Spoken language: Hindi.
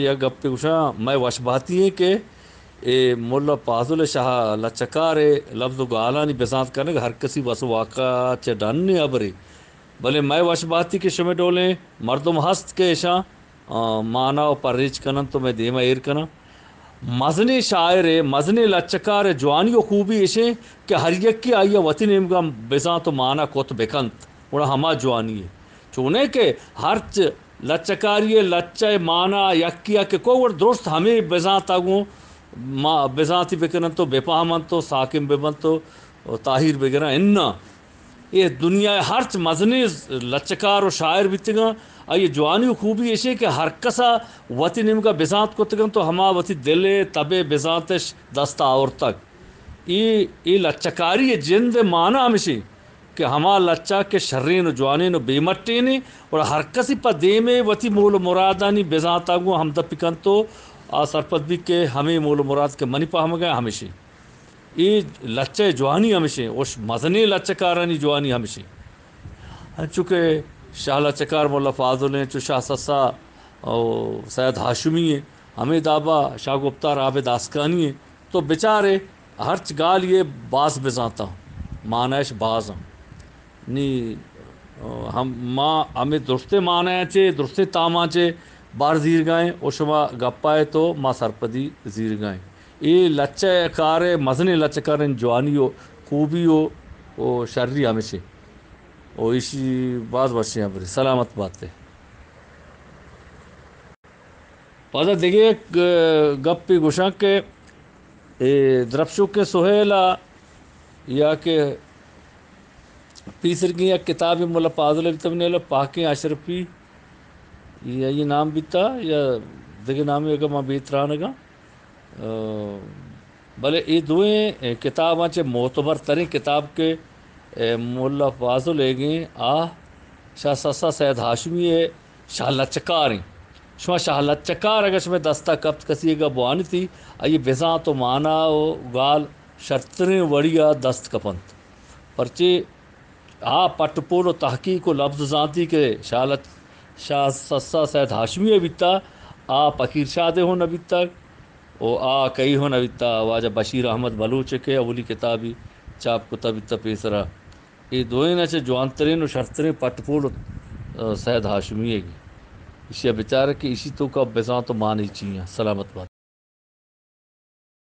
गप पूछा हाँ, मैं है के ए मुल्ला पाजुल शाह लचकारे लफ्ज़ नहीं बेसात करने हर किसी चन ने अबरे भले मैं वशभाती के शुमे डोले मरदुम हस्त के ऐशा माना और परिच कन तो मैं देमा इर कना मजने शायर मजने लचकार जवानी खूबी ऐशे कि हर यक की आइया वती नेमगा बेसा तो माना कोत बेकंत उड़ा हमा जवानी है चूने के हर्च लच्चकार्य लच्चय माना यक्किया के को वर हमें बेजा तागू मा बेजाती बेकरन तो बेपा मन तो साकिम बेबन तो ताहिर बेगरा इन्ना ये दुनिया हर मजने लच्चकार और शायर बितगा और ये जवानी खूबी ऐसे कि हर कसा वती निम का बेजात कुतगन तो हमा वती दिले तबे बेजातश दस्ता और तक ये ये लच्चकारी जिंद माना हमेशी कि हमा लच्चा के शर्रीन जवानिन बेमट्टीन और हर किसी पर देमे वती मोल मुरादानी बेजातागु हम दपिकन तो आ सरपत भी के हमें मोल मुराद के मनी पा हम गए हमेशे ये लच्चे जवानी हमेशे उस मजने लच्चकारानी जवानी हमेशे हाँ, चूँकि शाह लच्चकार मोल्ला फाजुल हैं चू शाह सस्सा और सैद हाशमी है हमें दाबा शाह गुप्ता राब दास्कानी है तो बेचारे हर्च गाल ये बास बेजाता हूँ मानश बाज हूँ नी हम माँ हमें दुरुस्ते मानायाचे दुरुस्ते तामाचे बार जीर गाय ओशमा गप्पाय तो माँ सरपदी जीर गाय ये लच्चकार मजने लच्चकार खूबी हो ओ शर्री हमेशे ओ इसी बात बच्चे यहाँ पर सलामत बात है पता देखिए गप्पी गुशा के द्रपशु के सोहेला या के तीसरी या किताब मुलापाजल तबने पाक अशरफी या ये नाम भी था या दिखे नाम भी मां बेतरा अगर भले ये दोए किताब चे मोतबर तरी किताब के है गए आ शाह ससा सैद हाशमी है शाह लचकार शुमा शाह लचकार अगर शुमें दस्ता कब्त कसी का बुआनी थी आइए बेजा तो माना वो गाल शर्तरें वड़िया दस्त कपंत परचे आप पटपुर और तहकीक और लफ्जाती के शालत शाह सस्सा सैद हाशमी अबिता आ पकीर शाद हो नबी तक ओ आ कई हो नबी ता वाजा बशीर अहमद बलूच के अवली किताबी चाप को तबित पेसरा ये दो ही नचे जवान तरीन और तरीन पटपुर सैद हाशमी है इसी बेचारे कि इसी तो का बेजा तो मान ही चाहिए सलामत बात